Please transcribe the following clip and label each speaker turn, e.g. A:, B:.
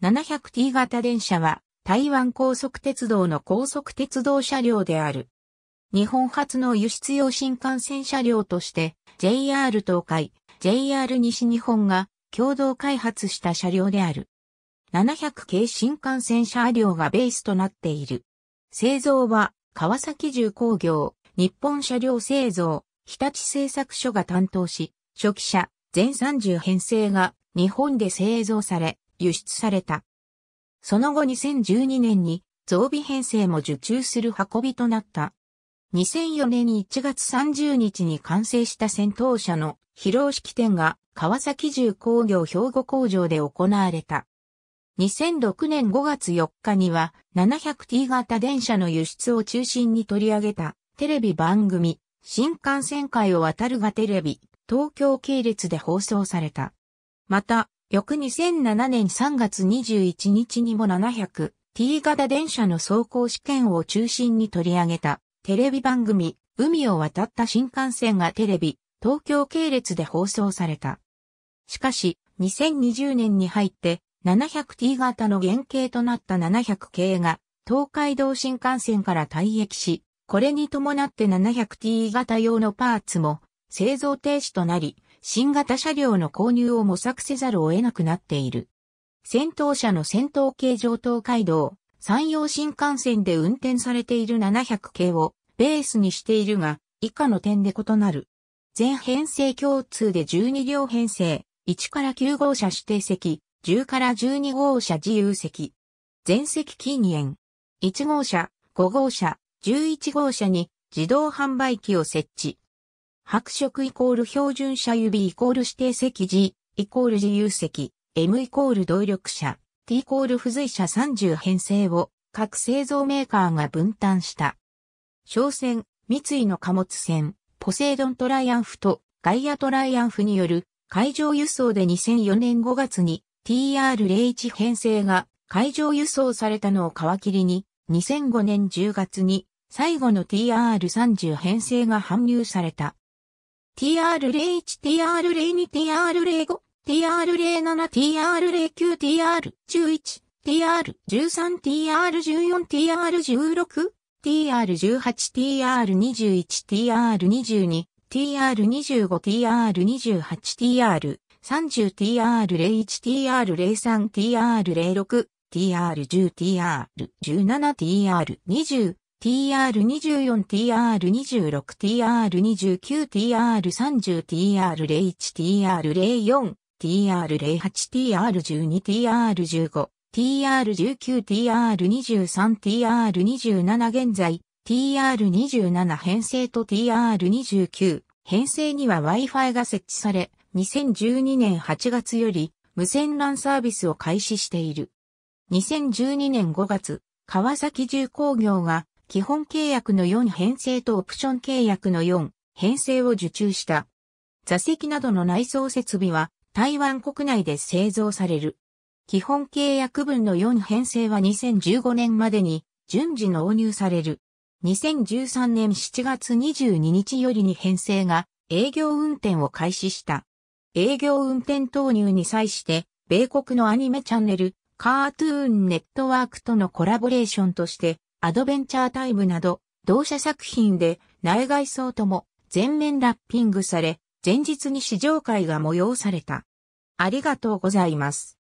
A: 700T 型電車は台湾高速鉄道の高速鉄道車両である。日本初の輸出用新幹線車両として JR 東海、JR 西日本が共同開発した車両である。700系新幹線車両がベースとなっている。製造は川崎重工業、日本車両製造、日立製作所が担当し、初期車、全30編成が日本で製造され、輸出された。その後2012年に増備編成も受注する運びとなった。2004年1月30日に完成した戦闘車の披露式典が川崎重工業兵庫工場で行われた。2006年5月4日には 700T 型電車の輸出を中心に取り上げたテレビ番組新幹線界を渡るがテレビ東京系列で放送された。また翌2007年3月21日にも 700T 型電車の走行試験を中心に取り上げたテレビ番組、海を渡った新幹線がテレビ、東京系列で放送された。しかし、2020年に入って 700T 型の原型となった700系が東海道新幹線から退役し、これに伴って 700T 型用のパーツも製造停止となり、新型車両の購入を模索せざるを得なくなっている。先頭車の先頭系上東海道、山陽新幹線で運転されている700系をベースにしているが、以下の点で異なる。全編成共通で12両編成、1から9号車指定席、10から12号車自由席。全席禁煙。1号車、5号車、11号車に自動販売機を設置。白色イコール標準車指イコール指定席 G イコール自由席 M イコール動力車 T イコール付随車30編成を各製造メーカーが分担した。商船、三井の貨物船、ポセイドントライアンフとガイアトライアンフによる海上輸送で2004年5月に TR01 編成が海上輸送されたのを皮切りに2005年10月に最後の TR30 編成が搬入された。TR01、TR02、TR05、TR07、TR09、TR11、TR13、TR14、TR16、TR18、TR21、TR22、TR25、TR28、TR30、TR01、TR03、TR06、TR10、TR17、TR20、TR24、TR26、TR29、TR30、TR01、TR04、TR08、TR12、TR15、TR19、TR23、TR27 現在、TR27 編成と TR29 編成には Wi-Fi が設置され、2012年8月より無線 LAN サービスを開始している。2012年5月、川崎重工業が基本契約の4編成とオプション契約の4編成を受注した。座席などの内装設備は台湾国内で製造される。基本契約分の4編成は2015年までに順次納入される。2013年7月22日よりに編成が営業運転を開始した。営業運転投入に際して、米国のアニメチャンネル、カートゥーンネットワークとのコラボレーションとして、アドベンチャータイムなど、同社作品で内外装とも全面ラッピングされ、前日に試乗会が催された。ありがとうございます。